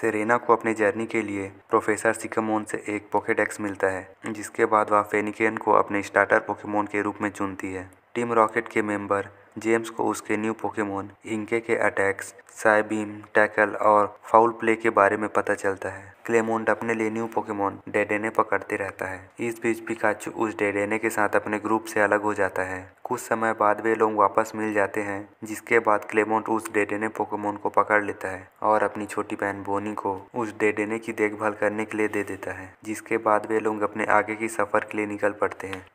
Serena को अपनी journey के लिए प्रोफेसर सिकमोन से एक पॉकेट एक्स मिलता है जिसके बाद वह फेनिकेन को अपने स्टार्टर पोकेमोन के रूप में चुनती है टीम रॉकेट के मेंबर जेम्स को उसके न्यू पोकेमोन इंके के अटैक्स साइबीम टैकल और फाउल प्ले के बारे में पता चलता है क्लेमोंट अपने लिए न्यू पोकेमोन डेडेने पकड़ते रहता है इस बीच पिकाचू उस डेडेने के साथ अपने ग्रुप से अलग हो जाता है कुछ समय बाद वे लोग वापस मिल जाते हैं जिसके बाद क्लेमोंट उस डेडेने पोकेमोन को पकड़ लेता है और अपनी छोटी बहन बोनी को उस डेडेने की देखभाल करने के लिए दे देता है जिसके बाद वे लोग अपने आगे की सफर के लिए निकल पड़ते हैं